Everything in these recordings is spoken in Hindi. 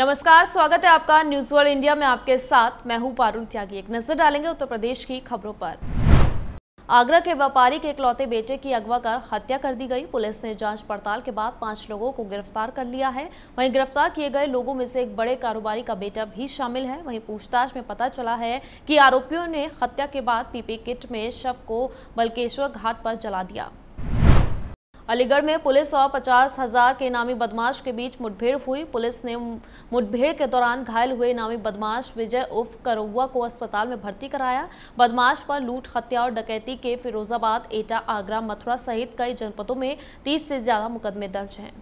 नमस्कार स्वागत है आपका न्यूज वर्ल्ड इंडिया में आपके साथ मैं हूं पारुल त्यागी एक नजर डालेंगे उत्तर प्रदेश की खबरों पर आगरा के व्यापारी के इकलौते बेटे की अगवा कर हत्या कर दी गई पुलिस ने जांच पड़ताल के बाद पांच लोगों को गिरफ्तार कर लिया है वहीं गिरफ्तार किए गए लोगों में से एक बड़े कारोबारी का बेटा भी शामिल है वहीं पूछताछ में पता चला है कि आरोपियों ने हत्या के बाद पीपी किट में शव को बल्केश्वर घाट पर जला दिया अलीगढ़ में पुलिस और पचास हजार के इनामी बदमाश के बीच मुठभेड़ हुई पुलिस ने मुठभेड़ के दौरान घायल हुए इनामी बदमाश विजय उर्फ करुआ को अस्पताल में भर्ती कराया बदमाश पर लूट हत्या और डकैती के फिरोजाबाद एटा आगरा मथुरा सहित कई जनपदों में तीस से ज्यादा मुकदमे दर्ज हैं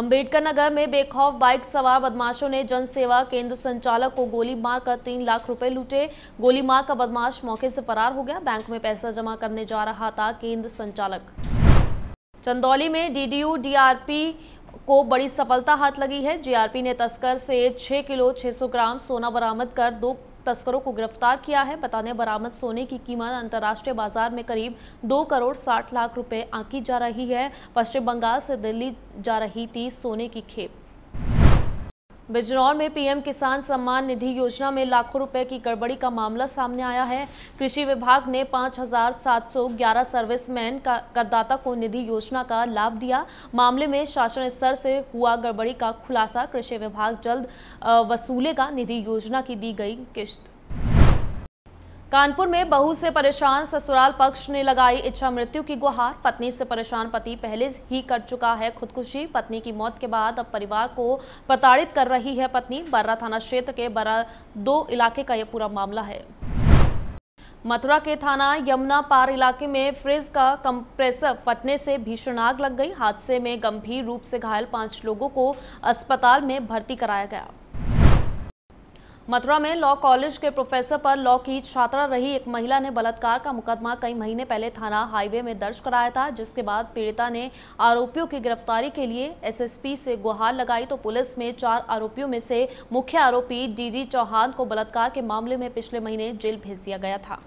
अंबेडकर नगर में बेखौफ बाइक सवार बदमाशों ने जन सेवा केंद्र संचालक को गोली मारकर तीन लाख रुपए लूटे गोली मार का बदमाश मौके से फरार हो गया बैंक में पैसा जमा करने जा रहा था केंद्र संचालक चंदौली में डीडीयू डीआरपी को बड़ी सफलता हाथ लगी है जीआरपी ने तस्कर से 6 किलो 600 ग्राम सोना बरामद कर दो तस्करों को गिरफ्तार किया है बताने बरामद सोने की कीमत अंतर्राष्ट्रीय बाजार में करीब दो करोड़ साठ लाख रुपए आंकी जा रही है पश्चिम बंगाल से दिल्ली जा रही थी सोने की खेप बिजनौर में पीएम किसान सम्मान निधि योजना में लाखों रुपए की गड़बड़ी का मामला सामने आया है कृषि विभाग ने 5,711 सर्विसमैन का करदाता को निधि योजना का लाभ दिया मामले में शासन स्तर से हुआ गड़बड़ी का खुलासा कृषि विभाग जल्द वसूलेगा निधि योजना की दी गई किश्त कानपुर में बहू से परेशान ससुराल पक्ष ने लगाई इच्छा मृत्यु की गुहार पत्नी से परेशान पति पहले ही कर चुका है खुदकुशी पत्नी की मौत के बाद अब परिवार को प्रताड़ित कर रही है पत्नी बर्रा थाना क्षेत्र के बर्रा दो इलाके का यह पूरा मामला है मथुरा के थाना यमुना पार इलाके में फ्रिज का कंप्रेसर फटने से भीषण आग लग गई हादसे में गंभीर रूप से घायल पांच लोगों को अस्पताल में भर्ती कराया गया मथुरा में लॉ कॉलेज के प्रोफेसर पर लॉ की छात्रा रही एक महिला ने बलात्कार का मुकदमा कई महीने पहले थाना हाईवे में दर्ज कराया था जिसके बाद पीड़िता ने आरोपियों की गिरफ्तारी के लिए एसएसपी से गुहार लगाई तो पुलिस में चार आरोपियों में से मुख्य आरोपी डीडी चौहान को बलात्कार के मामले में पिछले महीने जेल भेज दिया गया था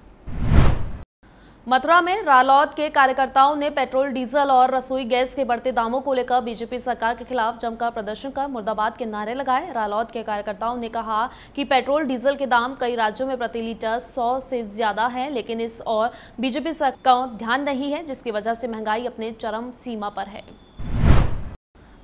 मथुरा में रालौद के कार्यकर्ताओं ने पेट्रोल डीजल और रसोई गैस के बढ़ते दामों को लेकर बीजेपी सरकार के खिलाफ जमकर प्रदर्शन कर मुर्दाबाद के नारे लगाए रालौद के कार्यकर्ताओं ने कहा कि पेट्रोल डीजल के दाम कई राज्यों में प्रति लीटर 100 से ज्यादा हैं लेकिन इस और बीजेपी सरकार का ध्यान नहीं है जिसकी वजह से महंगाई अपने चरम सीमा पर है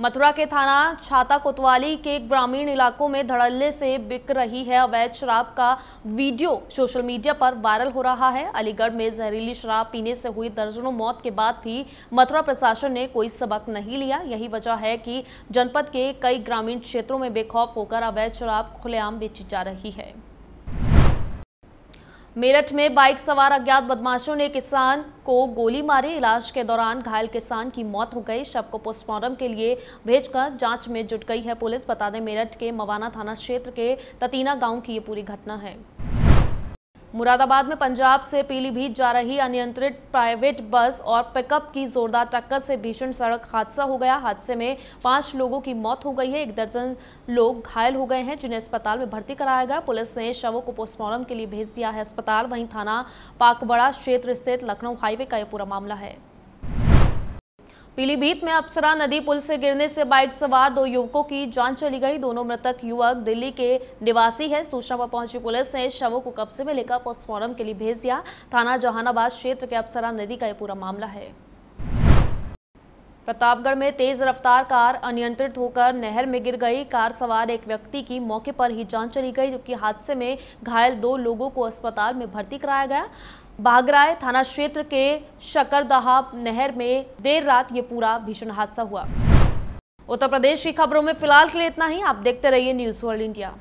मथुरा के थाना छाता कोतवाली के ग्रामीण इलाकों में धड़ल्ले से बिक रही है अवैध शराब का वीडियो सोशल मीडिया पर वायरल हो रहा है अलीगढ़ में जहरीली शराब पीने से हुई दर्जनों मौत के बाद भी मथुरा प्रशासन ने कोई सबक नहीं लिया यही वजह है कि जनपद के कई ग्रामीण क्षेत्रों में बेखौफ होकर अवैध शराब खुलेआम बेची जा रही है मेरठ में बाइक सवार अज्ञात बदमाशों ने किसान को गोली मारी इलाज के दौरान घायल किसान की मौत हो गई शव को पोस्टमार्टम के लिए भेजकर जांच में जुट गई है पुलिस बता दें मेरठ के मवाना थाना क्षेत्र के ततीना गांव की ये पूरी घटना है मुरादाबाद में पंजाब से पीलीभीत जा रही अनियंत्रित प्राइवेट बस और पिकअप की जोरदार टक्कर से भीषण सड़क हादसा हो गया हादसे में पांच लोगों की मौत हो गई है एक दर्जन लोग घायल हो गए हैं जिन्हें अस्पताल में भर्ती कराया गया पुलिस ने शवों को पोस्टमार्टम के लिए भेज दिया है अस्पताल वहीं थाना पाकबड़ा क्षेत्र स्थित लखनऊ हाईवे का यह पूरा मामला है पीलीभीत में अप्सरा नदी पुल से गिरने से बाइक सवार दो युवकों की जान चली गई दोनों मृतक युवक दिल्ली के निवासी है सूचना पर पहुंची पुलिस ने शवों को कब्जे में लेकर पोस्टमार्टम के लिए भेज दिया थाना जहानाबाद क्षेत्र के अप्सरा नदी का यह पूरा मामला है प्रतापगढ़ में तेज रफ्तार कार अनियंत्रित होकर नहर में गिर गई कार सवार एक व्यक्ति की मौके पर ही जान चली गई जबकि हादसे में घायल दो लोगों को अस्पताल में भर्ती कराया गया बागराय थाना क्षेत्र के शकरदहा नहर में देर रात ये पूरा भीषण हादसा हुआ उत्तर प्रदेश की खबरों में फिलहाल के लिए इतना ही आप देखते रहिए न्यूज वर्ल्ड इंडिया